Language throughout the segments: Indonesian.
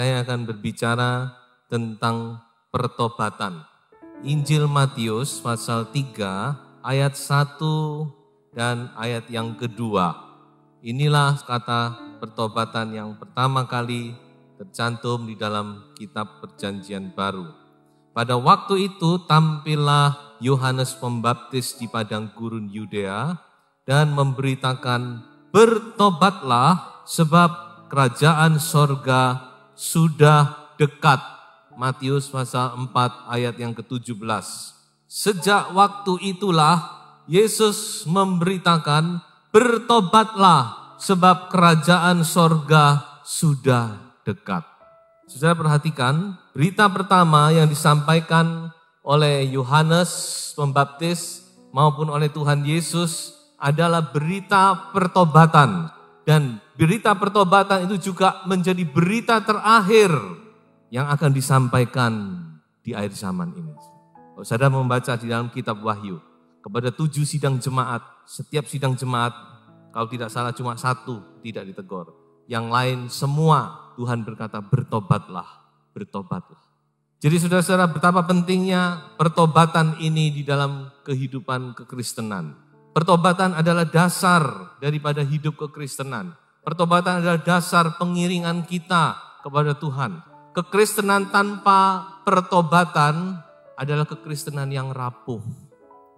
saya akan berbicara tentang pertobatan. Injil Matius pasal 3 ayat 1 dan ayat yang kedua. Inilah kata pertobatan yang pertama kali tercantum di dalam kitab perjanjian baru. Pada waktu itu tampillah Yohanes Pembaptis di padang gurun Yudea dan memberitakan bertobatlah sebab kerajaan sorga sudah dekat. Matius pasal 4 ayat yang ke-17. Sejak waktu itulah Yesus memberitakan, bertobatlah sebab kerajaan sorga sudah dekat. Sudah perhatikan, berita pertama yang disampaikan oleh Yohanes Pembaptis maupun oleh Tuhan Yesus adalah berita pertobatan dan berita pertobatan itu juga menjadi berita terakhir yang akan disampaikan di akhir zaman ini. Oh, saudara membaca di dalam kitab Wahyu, kepada tujuh sidang jemaat, setiap sidang jemaat, kalau tidak salah cuma satu tidak ditegur. Yang lain semua Tuhan berkata bertobatlah, bertobatlah. Jadi saudara-saudara betapa pentingnya pertobatan ini di dalam kehidupan kekristenan. Pertobatan adalah dasar daripada hidup kekristenan. Pertobatan adalah dasar pengiringan kita kepada Tuhan. Kekristenan tanpa pertobatan adalah kekristenan yang rapuh.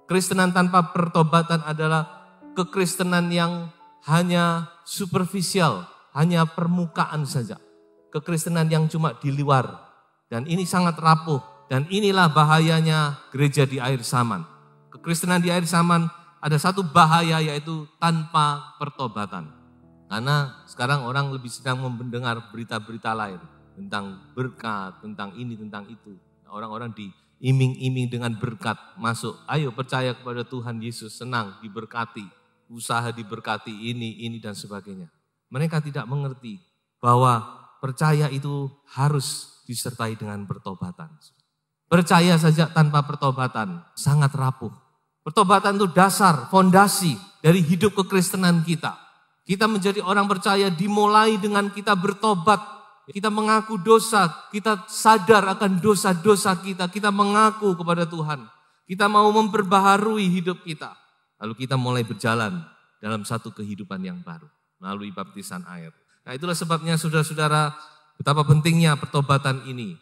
Kristenan tanpa pertobatan adalah kekristenan yang hanya superficial, hanya permukaan saja. Kekristenan yang cuma di luar. Dan ini sangat rapuh. Dan inilah bahayanya gereja di air zaman. Kekristenan di air saman ada satu bahaya yaitu tanpa pertobatan. Karena sekarang orang lebih sedang mendengar berita-berita lain tentang berkat, tentang ini, tentang itu. Orang-orang diiming-iming dengan berkat masuk. Ayo percaya kepada Tuhan Yesus, senang, diberkati, usaha diberkati ini, ini dan sebagainya. Mereka tidak mengerti bahwa percaya itu harus disertai dengan pertobatan. Percaya saja tanpa pertobatan sangat rapuh Pertobatan itu dasar, fondasi dari hidup kekristenan kita. Kita menjadi orang percaya dimulai dengan kita bertobat, kita mengaku dosa, kita sadar akan dosa-dosa kita, kita mengaku kepada Tuhan. Kita mau memperbaharui hidup kita. Lalu kita mulai berjalan dalam satu kehidupan yang baru melalui baptisan air. Nah itulah sebabnya saudara-saudara betapa pentingnya pertobatan ini.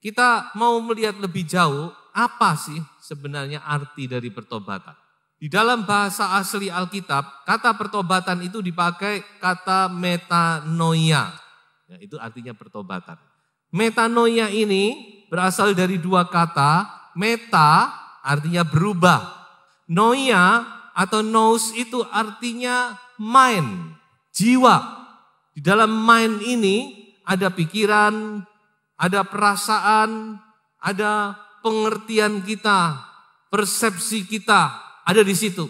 Kita mau melihat lebih jauh apa sih sebenarnya arti dari pertobatan. Di dalam bahasa asli Alkitab, kata pertobatan itu dipakai kata metanoia. Ya, itu artinya pertobatan. Metanoia ini berasal dari dua kata, meta artinya berubah. Noia atau nous itu artinya mind, jiwa. Di dalam mind ini ada pikiran, ada perasaan, ada pengertian kita, persepsi kita ada di situ.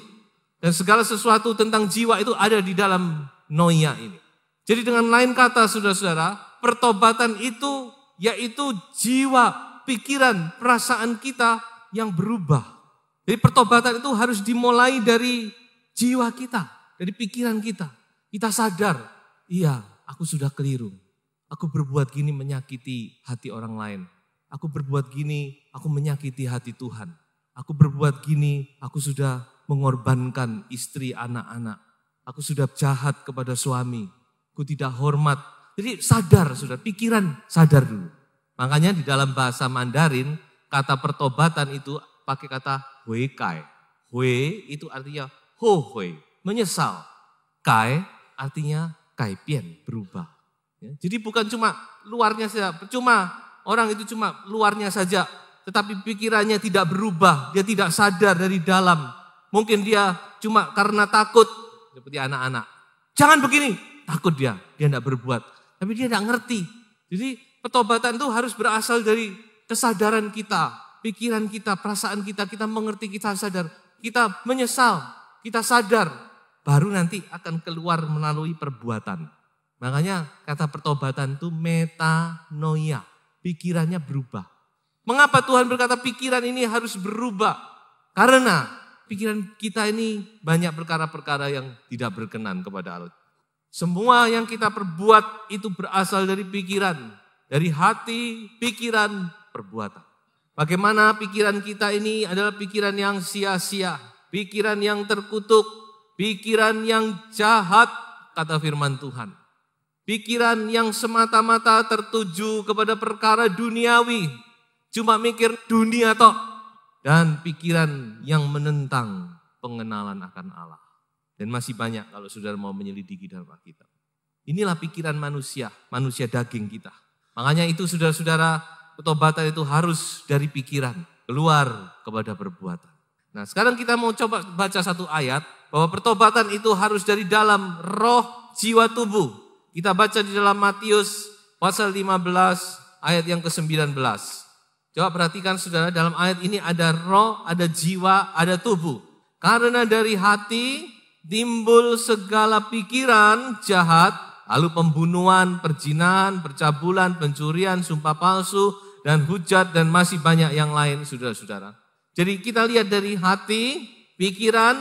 Dan segala sesuatu tentang jiwa itu ada di dalam noia ini. Jadi dengan lain kata saudara-saudara, pertobatan itu yaitu jiwa, pikiran, perasaan kita yang berubah. Jadi pertobatan itu harus dimulai dari jiwa kita, dari pikiran kita. Kita sadar, iya aku sudah keliru. Aku berbuat gini menyakiti hati orang lain aku berbuat gini, aku menyakiti hati Tuhan. Aku berbuat gini, aku sudah mengorbankan istri anak-anak. Aku sudah jahat kepada suami. Ku tidak hormat. Jadi sadar sudah, pikiran sadar dulu. Makanya di dalam bahasa Mandarin, kata pertobatan itu pakai kata hui kai. Hui itu artinya ho hui, menyesal. Kai artinya kai pian, berubah. Ya, jadi bukan cuma luarnya saja, cuma orang itu cuma luarnya saja, tetapi pikirannya tidak berubah, dia tidak sadar dari dalam. Mungkin dia cuma karena takut, seperti anak-anak. Jangan begini, takut dia, dia tidak berbuat. Tapi dia tidak ngerti. Jadi pertobatan itu harus berasal dari kesadaran kita, pikiran kita, perasaan kita, kita mengerti, kita sadar. Kita menyesal, kita sadar, baru nanti akan keluar melalui perbuatan. Makanya kata pertobatan itu metanoia pikirannya berubah. Mengapa Tuhan berkata pikiran ini harus berubah? Karena pikiran kita ini banyak perkara-perkara yang tidak berkenan kepada Allah. Semua yang kita perbuat itu berasal dari pikiran, dari hati, pikiran, perbuatan. Bagaimana pikiran kita ini adalah pikiran yang sia-sia, pikiran yang terkutuk, pikiran yang jahat, kata firman Tuhan. Pikiran yang semata-mata tertuju kepada perkara duniawi, cuma mikir dunia tok dan pikiran yang menentang pengenalan akan Allah. Dan masih banyak kalau saudara mau menyelidiki dalam Alkitab. Inilah pikiran manusia, manusia daging kita. Makanya itu saudara-saudara, ketobatan itu harus dari pikiran, keluar kepada perbuatan. Nah sekarang kita mau coba baca satu ayat, bahwa pertobatan itu harus dari dalam roh jiwa tubuh. Kita baca di dalam Matius pasal 15 ayat yang ke-19. Coba perhatikan saudara, dalam ayat ini ada roh, ada jiwa, ada tubuh. Karena dari hati timbul segala pikiran jahat, lalu pembunuhan, perjinan, percabulan, pencurian, sumpah palsu, dan hujat, dan masih banyak yang lain, saudara-saudara. Jadi kita lihat dari hati, pikiran,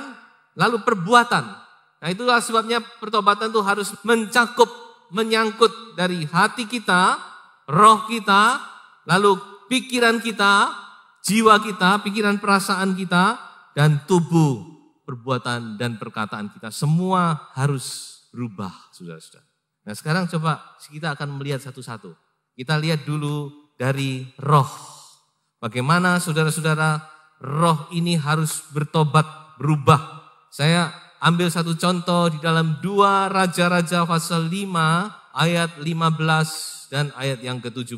lalu perbuatan. Nah itulah sebabnya pertobatan itu harus mencakup menyangkut dari hati kita, roh kita, lalu pikiran kita, jiwa kita, pikiran perasaan kita, dan tubuh, perbuatan dan perkataan kita. Semua harus berubah, saudara-saudara. Nah sekarang coba kita akan melihat satu-satu. Kita lihat dulu dari roh. Bagaimana saudara-saudara roh ini harus bertobat, berubah. Saya ambil satu contoh di dalam dua Raja-Raja pasal -Raja 5 ayat 15 dan ayat yang ke-17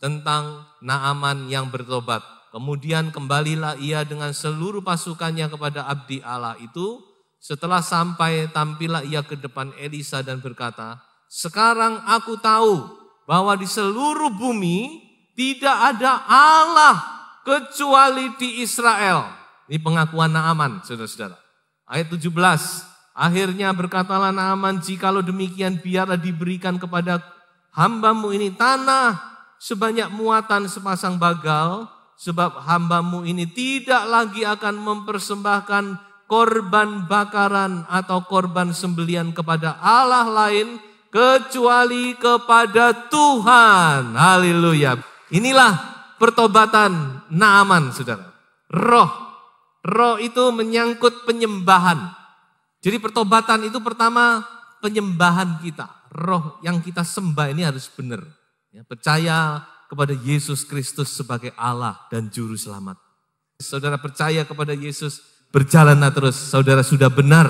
tentang Naaman yang bertobat. Kemudian kembalilah ia dengan seluruh pasukannya kepada abdi Allah itu. Setelah sampai tampillah ia ke depan Elisa dan berkata, sekarang aku tahu bahwa di seluruh bumi tidak ada Allah kecuali di Israel. Ini pengakuan Naaman, saudara-saudara. Ayat 17, akhirnya berkatalah Naaman, jikalau demikian biarlah diberikan kepada hambamu ini tanah sebanyak muatan sepasang bagal, sebab hambamu ini tidak lagi akan mempersembahkan korban bakaran atau korban sembelian kepada Allah lain, kecuali kepada Tuhan. Haleluya. Inilah pertobatan Naaman, saudara. Roh Roh itu menyangkut penyembahan. Jadi pertobatan itu pertama penyembahan kita. Roh yang kita sembah ini harus benar. Ya, percaya kepada Yesus Kristus sebagai Allah dan Juru Selamat. Saudara percaya kepada Yesus, berjalanlah terus. Saudara sudah benar,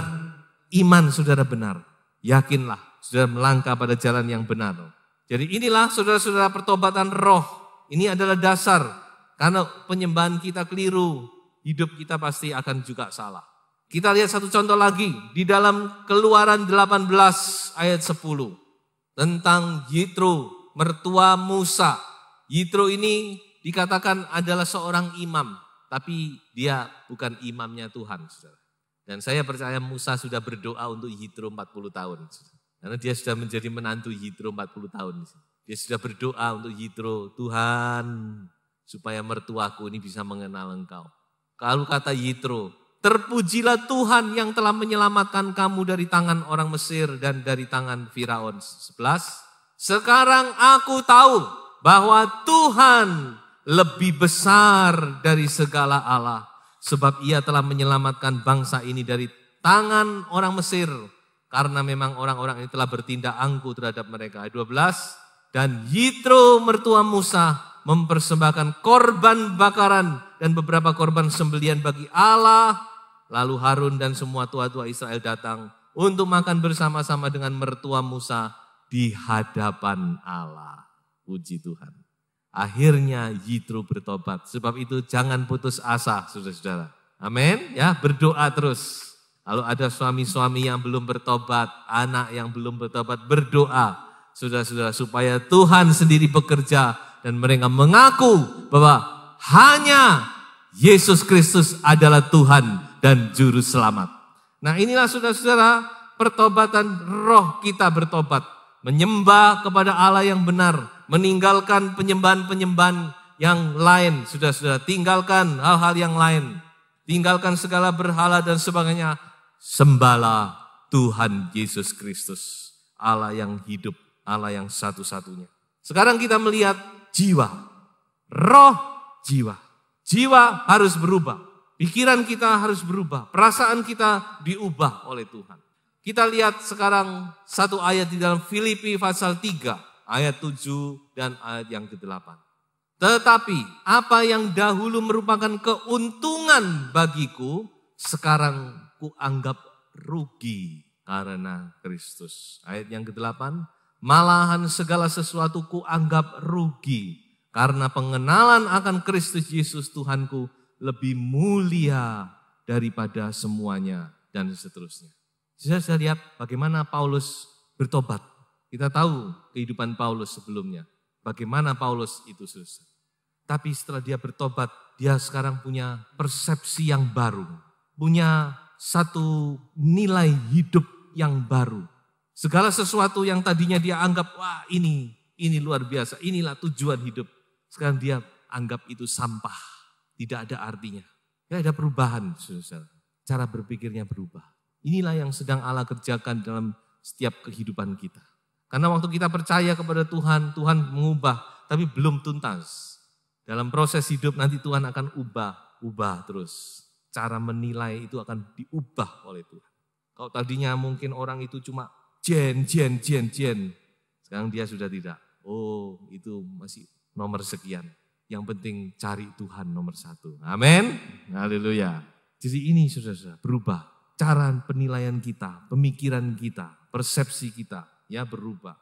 iman saudara benar. Yakinlah, saudara melangkah pada jalan yang benar. Jadi inilah saudara-saudara pertobatan roh. Ini adalah dasar. Karena penyembahan kita keliru, hidup kita pasti akan juga salah. Kita lihat satu contoh lagi di dalam Keluaran 18 ayat 10 tentang Yitro, mertua Musa. Yitro ini dikatakan adalah seorang imam, tapi dia bukan imamnya Tuhan. Dan saya percaya Musa sudah berdoa untuk Yitro 40 tahun. Karena dia sudah menjadi menantu Yitro 40 tahun. Dia sudah berdoa untuk Yitro, Tuhan supaya mertuaku ini bisa mengenal engkau. Kalau kata Yitro, terpujilah Tuhan yang telah menyelamatkan kamu dari tangan orang Mesir dan dari tangan Firaun. 11. Sekarang aku tahu bahwa Tuhan lebih besar dari segala Allah. Sebab ia telah menyelamatkan bangsa ini dari tangan orang Mesir. Karena memang orang-orang ini telah bertindak angkuh terhadap mereka. 12. Dan Yitro mertua Musa mempersembahkan korban bakaran dan beberapa korban sembelian bagi Allah. Lalu Harun dan semua tua-tua Israel datang untuk makan bersama-sama dengan mertua Musa di hadapan Allah. Puji Tuhan. Akhirnya Yitro bertobat. Sebab itu jangan putus asa, saudara-saudara. Amin. Ya, berdoa terus. Kalau ada suami-suami yang belum bertobat, anak yang belum bertobat, berdoa. Saudara-saudara, supaya Tuhan sendiri bekerja dan mereka mengaku bahwa hanya Yesus Kristus adalah Tuhan dan Juru Selamat. Nah inilah saudara-saudara pertobatan roh kita bertobat. Menyembah kepada Allah yang benar. Meninggalkan penyembahan-penyembahan yang lain. Sudah-sudah tinggalkan hal-hal yang lain. Tinggalkan segala berhala dan sebagainya. sembala Tuhan Yesus Kristus. Allah yang hidup, Allah yang satu-satunya. Sekarang kita melihat jiwa. Roh jiwa. Jiwa harus berubah. Pikiran kita harus berubah. Perasaan kita diubah oleh Tuhan. Kita lihat sekarang satu ayat di dalam Filipi pasal 3 ayat 7 dan ayat yang ke-8. Tetapi apa yang dahulu merupakan keuntungan bagiku, sekarang kuanggap rugi karena Kristus. Ayat yang ke-8, Malahan segala sesuatu ku anggap rugi karena pengenalan akan Kristus Yesus Tuhanku lebih mulia daripada semuanya dan seterusnya. Saya sudah lihat bagaimana Paulus bertobat. Kita tahu kehidupan Paulus sebelumnya. Bagaimana Paulus itu selesai. Tapi setelah dia bertobat, dia sekarang punya persepsi yang baru. Punya satu nilai hidup yang baru Segala sesuatu yang tadinya dia anggap, wah ini, ini luar biasa, inilah tujuan hidup. Sekarang dia anggap itu sampah, tidak ada artinya. Tidak ada perubahan, saudara. Cara berpikirnya berubah. Inilah yang sedang Allah kerjakan dalam setiap kehidupan kita. Karena waktu kita percaya kepada Tuhan, Tuhan mengubah, tapi belum tuntas. Dalam proses hidup nanti Tuhan akan ubah, ubah terus. Cara menilai itu akan diubah oleh Tuhan. Kalau tadinya mungkin orang itu cuma Jen, Jen, Jen, Jen. Sekarang dia sudah tidak. Oh, itu masih nomor sekian. Yang penting cari Tuhan nomor satu. Amin. Haleluya. Jadi ini sudah berubah. Cara penilaian kita, pemikiran kita, persepsi kita ya berubah.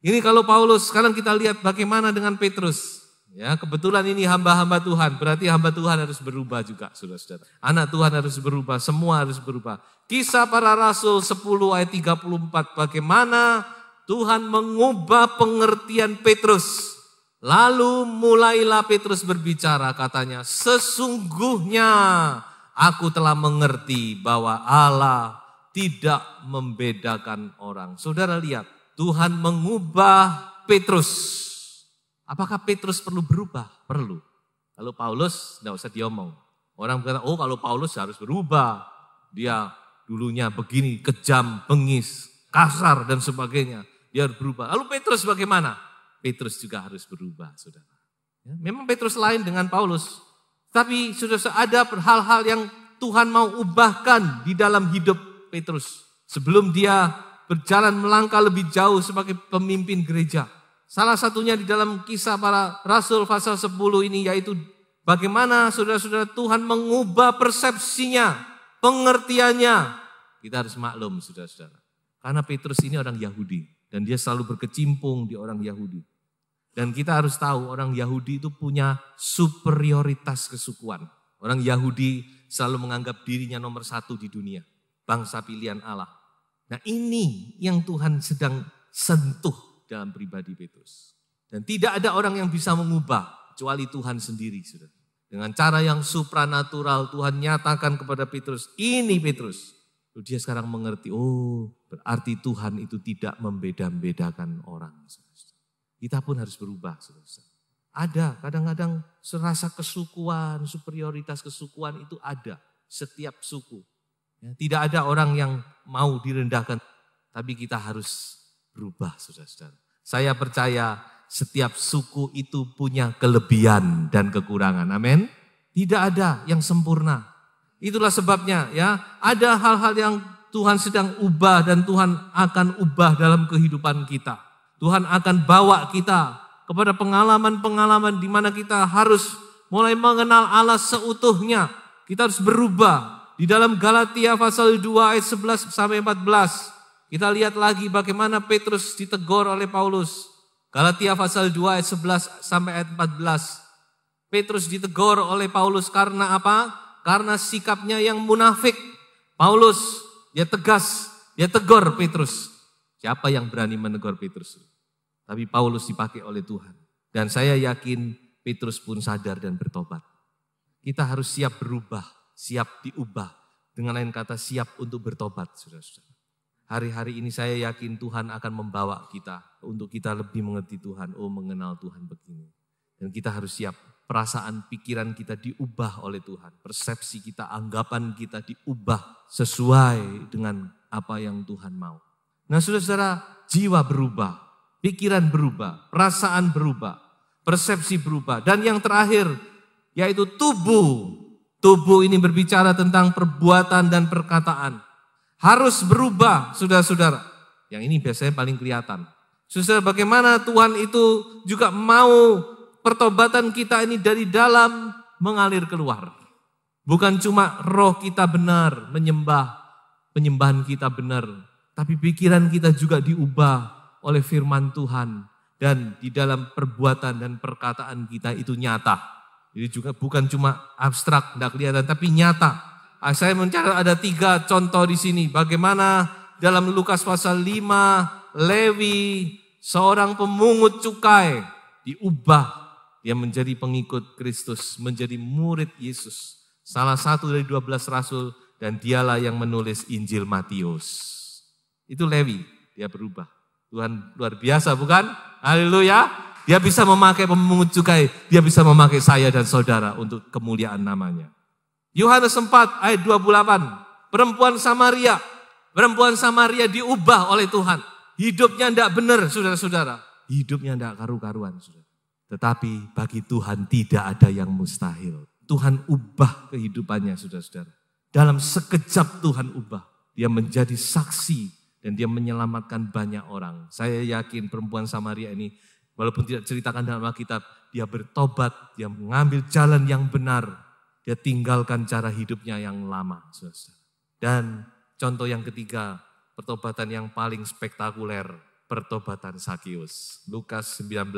Ini kalau Paulus, sekarang kita lihat bagaimana dengan Petrus. Ya, kebetulan ini hamba-hamba Tuhan, berarti hamba Tuhan harus berubah juga, saudara-saudara. Anak Tuhan harus berubah, semua harus berubah. Kisah para Rasul 10 ayat 34, bagaimana Tuhan mengubah pengertian Petrus. Lalu mulailah Petrus berbicara katanya, sesungguhnya aku telah mengerti bahwa Allah tidak membedakan orang. Saudara lihat, Tuhan mengubah Petrus Apakah Petrus perlu berubah? Perlu. Kalau Paulus, tidak usah diomong. Orang berkata, oh kalau Paulus harus berubah. Dia dulunya begini, kejam, bengis, kasar dan sebagainya. Dia harus berubah. Lalu Petrus bagaimana? Petrus juga harus berubah, saudara. Ya, memang Petrus lain dengan Paulus. Tapi sudah ada hal-hal yang Tuhan mau ubahkan di dalam hidup Petrus. Sebelum dia berjalan melangkah lebih jauh sebagai pemimpin gereja. Salah satunya di dalam kisah para rasul pasal 10 ini yaitu bagaimana saudara-saudara Tuhan mengubah persepsinya, pengertiannya. Kita harus maklum saudara-saudara. Karena Petrus ini orang Yahudi dan dia selalu berkecimpung di orang Yahudi. Dan kita harus tahu orang Yahudi itu punya superioritas kesukuan. Orang Yahudi selalu menganggap dirinya nomor satu di dunia. Bangsa pilihan Allah. Nah ini yang Tuhan sedang sentuh dalam pribadi Petrus. Dan tidak ada orang yang bisa mengubah kecuali Tuhan sendiri, Saudara. Dengan cara yang supranatural Tuhan nyatakan kepada Petrus, ini Petrus. Lalu dia sekarang mengerti, oh berarti Tuhan itu tidak membeda-bedakan orang. Kita pun harus berubah, Saudara. Ada, kadang-kadang serasa kesukuan, superioritas kesukuan itu ada setiap suku. Ya, tidak ada orang yang mau direndahkan, tapi kita harus berubah saudara-saudara. Saya percaya setiap suku itu punya kelebihan dan kekurangan. Amin. Tidak ada yang sempurna. Itulah sebabnya ya, ada hal-hal yang Tuhan sedang ubah dan Tuhan akan ubah dalam kehidupan kita. Tuhan akan bawa kita kepada pengalaman-pengalaman di mana kita harus mulai mengenal Allah seutuhnya. Kita harus berubah. Di dalam Galatia pasal 2 ayat 11 sampai 14 kita lihat lagi bagaimana Petrus ditegur oleh Paulus. Galatia pasal 2 ayat 11 sampai ayat 14. Petrus ditegur oleh Paulus karena apa? Karena sikapnya yang munafik. Paulus, dia tegas, dia tegur Petrus. Siapa yang berani menegur Petrus? Tapi Paulus dipakai oleh Tuhan. Dan saya yakin Petrus pun sadar dan bertobat. Kita harus siap berubah, siap diubah. Dengan lain kata siap untuk bertobat, saudara-saudara. Hari-hari ini saya yakin Tuhan akan membawa kita untuk kita lebih mengerti Tuhan. Oh mengenal Tuhan begini. Dan kita harus siap. Perasaan pikiran kita diubah oleh Tuhan. Persepsi kita, anggapan kita diubah sesuai dengan apa yang Tuhan mau. Nah saudara-saudara jiwa berubah, pikiran berubah, perasaan berubah, persepsi berubah. Dan yang terakhir yaitu tubuh. Tubuh ini berbicara tentang perbuatan dan perkataan harus berubah, saudara-saudara. Yang ini biasanya paling kelihatan. Saudara, bagaimana Tuhan itu juga mau pertobatan kita ini dari dalam mengalir keluar. Bukan cuma roh kita benar menyembah, penyembahan kita benar, tapi pikiran kita juga diubah oleh firman Tuhan dan di dalam perbuatan dan perkataan kita itu nyata. Jadi juga bukan cuma abstrak, tidak kelihatan, tapi nyata Ah, saya mencari ada tiga contoh di sini. Bagaimana dalam Lukas pasal 5, Lewi, seorang pemungut cukai, diubah. Dia menjadi pengikut Kristus, menjadi murid Yesus. Salah satu dari dua belas rasul dan dialah yang menulis Injil Matius. Itu Lewi, dia berubah. Tuhan luar biasa bukan? Haleluya. Dia bisa memakai pemungut cukai, dia bisa memakai saya dan saudara untuk kemuliaan namanya. Yohanes 4 ayat 28. Perempuan Samaria. Perempuan Samaria diubah oleh Tuhan. Hidupnya tidak benar saudara-saudara. Hidupnya tidak karu-karuan. Saudara. Tetapi bagi Tuhan tidak ada yang mustahil. Tuhan ubah kehidupannya saudara-saudara. Dalam sekejap Tuhan ubah. Dia menjadi saksi dan dia menyelamatkan banyak orang. Saya yakin perempuan Samaria ini walaupun tidak ceritakan dalam Alkitab, dia bertobat, dia mengambil jalan yang benar dia tinggalkan cara hidupnya yang lama. Dan contoh yang ketiga, pertobatan yang paling spektakuler, pertobatan Sakius. Lukas 19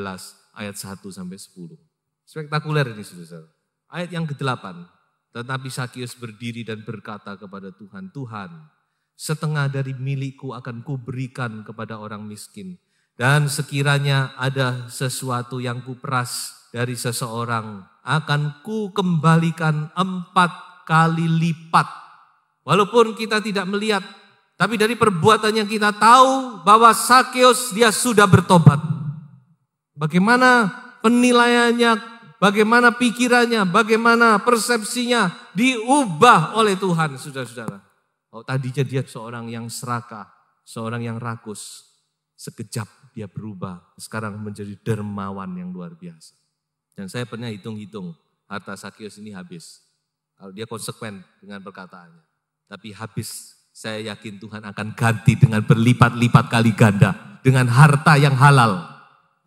ayat 1 sampai 10. Spektakuler ini saudara. Ayat yang ke-8, tetapi Sakius berdiri dan berkata kepada Tuhan, Tuhan, setengah dari milikku akan kuberikan kepada orang miskin. Dan sekiranya ada sesuatu yang kuperas, dari seseorang akan ku kembalikan empat kali lipat. Walaupun kita tidak melihat, tapi dari perbuatannya kita tahu bahwa Sakeus dia sudah bertobat. Bagaimana penilaiannya, bagaimana pikirannya, bagaimana persepsinya diubah oleh Tuhan, saudara-saudara. Oh, tadinya dia seorang yang serakah, seorang yang rakus. Sekejap dia berubah, sekarang menjadi dermawan yang luar biasa. Dan saya pernah hitung-hitung harta Sakyus ini habis. Kalau dia konsekuen dengan perkataannya. Tapi habis, saya yakin Tuhan akan ganti dengan berlipat-lipat kali ganda. Dengan harta yang halal.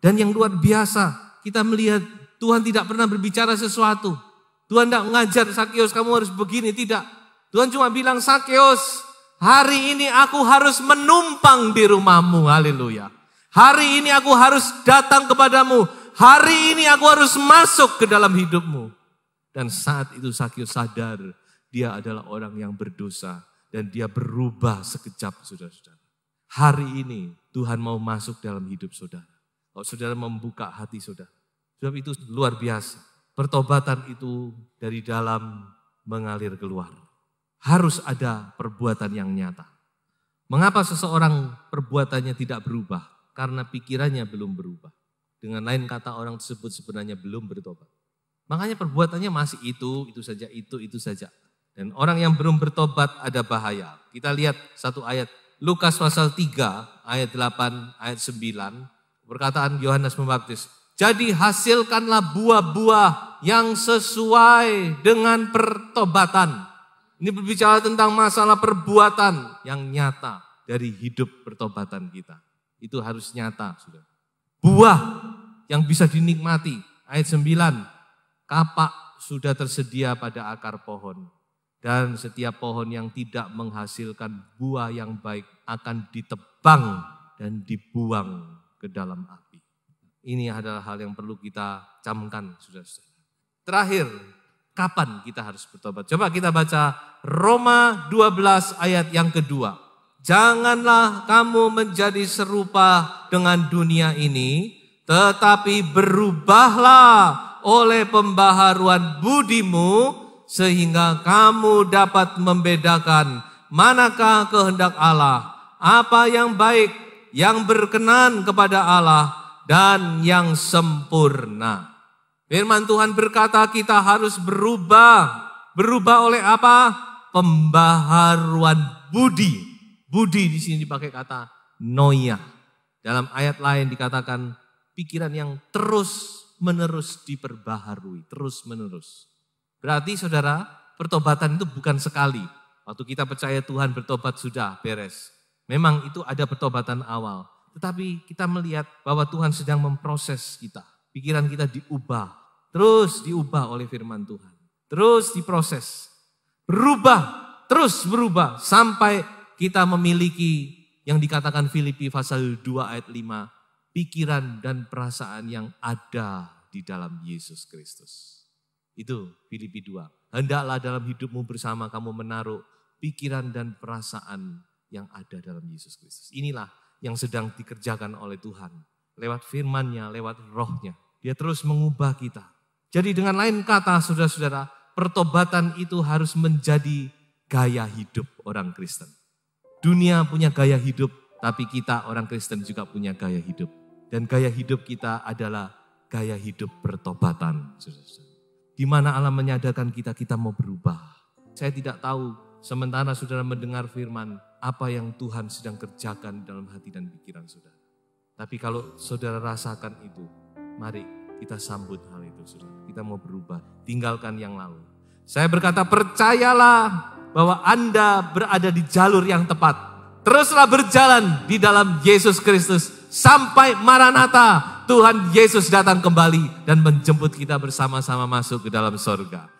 Dan yang luar biasa, kita melihat Tuhan tidak pernah berbicara sesuatu. Tuhan tidak mengajar Sakyus, kamu harus begini. Tidak. Tuhan cuma bilang, Sakyus, hari ini aku harus menumpang di rumahmu. Haleluya. Hari ini aku harus datang kepadamu hari ini aku harus masuk ke dalam hidupmu. Dan saat itu Sakyus sadar, dia adalah orang yang berdosa. Dan dia berubah sekejap, saudara-saudara. Hari ini Tuhan mau masuk dalam hidup saudara. Kalau saudara membuka hati saudara. Sebab itu luar biasa. Pertobatan itu dari dalam mengalir keluar. Harus ada perbuatan yang nyata. Mengapa seseorang perbuatannya tidak berubah? Karena pikirannya belum berubah. Dengan lain kata orang tersebut sebenarnya belum bertobat. Makanya perbuatannya masih itu, itu saja, itu, itu saja. Dan orang yang belum bertobat ada bahaya. Kita lihat satu ayat. Lukas pasal 3 ayat 8 ayat 9 perkataan Yohanes Pembaptis. Jadi hasilkanlah buah-buah yang sesuai dengan pertobatan. Ini berbicara tentang masalah perbuatan yang nyata dari hidup pertobatan kita. Itu harus nyata, Sudah. Buah yang bisa dinikmati. Ayat 9, kapak sudah tersedia pada akar pohon. Dan setiap pohon yang tidak menghasilkan buah yang baik akan ditebang dan dibuang ke dalam api. Ini adalah hal yang perlu kita camkan, sudah sudah Terakhir, kapan kita harus bertobat? Coba kita baca Roma 12 ayat yang kedua. Janganlah kamu menjadi serupa dengan dunia ini, tetapi berubahlah oleh pembaharuan budimu sehingga kamu dapat membedakan manakah kehendak Allah, apa yang baik, yang berkenan kepada Allah dan yang sempurna. Firman Tuhan berkata kita harus berubah. Berubah oleh apa? Pembaharuan budi. Budi di sini dipakai kata noya. Dalam ayat lain dikatakan pikiran yang terus menerus diperbaharui, terus menerus. Berarti saudara, pertobatan itu bukan sekali. Waktu kita percaya Tuhan bertobat sudah beres. Memang itu ada pertobatan awal. Tetapi kita melihat bahwa Tuhan sedang memproses kita. Pikiran kita diubah, terus diubah oleh firman Tuhan. Terus diproses, berubah, terus berubah sampai kita memiliki yang dikatakan Filipi pasal 2 ayat 5 pikiran dan perasaan yang ada di dalam Yesus Kristus. Itu Filipi 2. Hendaklah dalam hidupmu bersama kamu menaruh pikiran dan perasaan yang ada dalam Yesus Kristus. Inilah yang sedang dikerjakan oleh Tuhan. Lewat firmannya, lewat rohnya. Dia terus mengubah kita. Jadi dengan lain kata saudara-saudara, pertobatan itu harus menjadi gaya hidup orang Kristen. Dunia punya gaya hidup, tapi kita orang Kristen juga punya gaya hidup. Dan gaya hidup kita adalah gaya hidup bertobatan. Di mana Allah menyadarkan kita, kita mau berubah. Saya tidak tahu, sementara saudara mendengar firman, apa yang Tuhan sedang kerjakan dalam hati dan pikiran saudara. Tapi kalau saudara rasakan itu, mari kita sambut hal itu saudara. Kita mau berubah, tinggalkan yang lalu. Saya berkata percayalah bahwa Anda berada di jalur yang tepat. Teruslah berjalan di dalam Yesus Kristus sampai Maranatha, Tuhan Yesus datang kembali dan menjemput kita bersama-sama masuk ke dalam sorga.